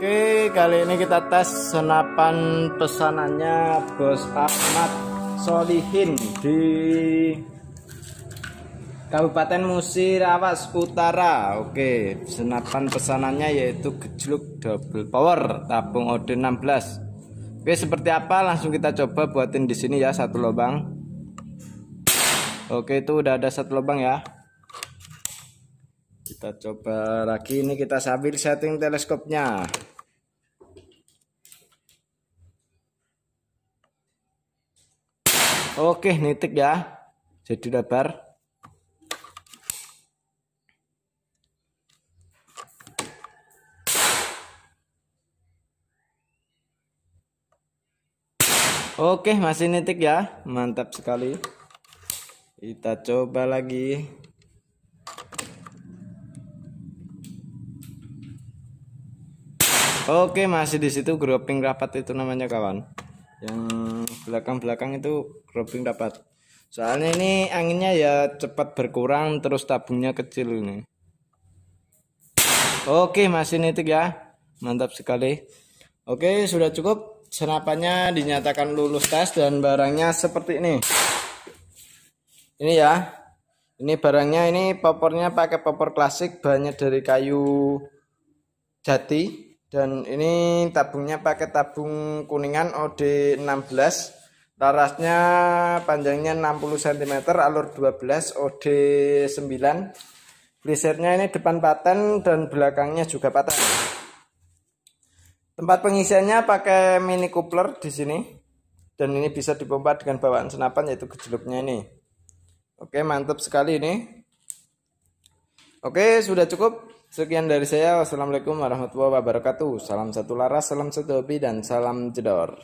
Oke, kali ini kita tes senapan pesanannya Bos Ahmad Solihin di Kabupaten Musi Rawas Utara. Oke, senapan pesanannya yaitu gejluk double power tabung OD 16. Oke, seperti apa langsung kita coba buatin di sini ya satu lubang. Oke, itu udah ada satu lubang ya kita coba lagi ini kita sambil setting teleskopnya Oke, nitik ya. Jadi lebar. Oke, masih nitik ya. Mantap sekali. Kita coba lagi. Oke, masih di situ grouping rapat itu namanya kawan yang belakang-belakang itu robing dapat, soalnya ini anginnya ya cepat berkurang terus tabungnya kecil ini oke masih nitik ya mantap sekali oke sudah cukup senapannya dinyatakan lulus tes dan barangnya seperti ini ini ya ini barangnya ini popornya pakai popor klasik banyak dari kayu jati dan ini tabungnya pakai tabung kuningan OD16 larasnya panjangnya 60 cm alur 12 OD9 blisernya ini depan paten dan belakangnya juga paten tempat pengisiannya pakai mini coupler di sini dan ini bisa dipompa dengan bawaan senapan yaitu gejluknya ini oke mantap sekali ini oke sudah cukup Sekian dari saya. Wassalamualaikum warahmatullahi wabarakatuh. Salam satu laras, salam satu hobi, dan salam jedor.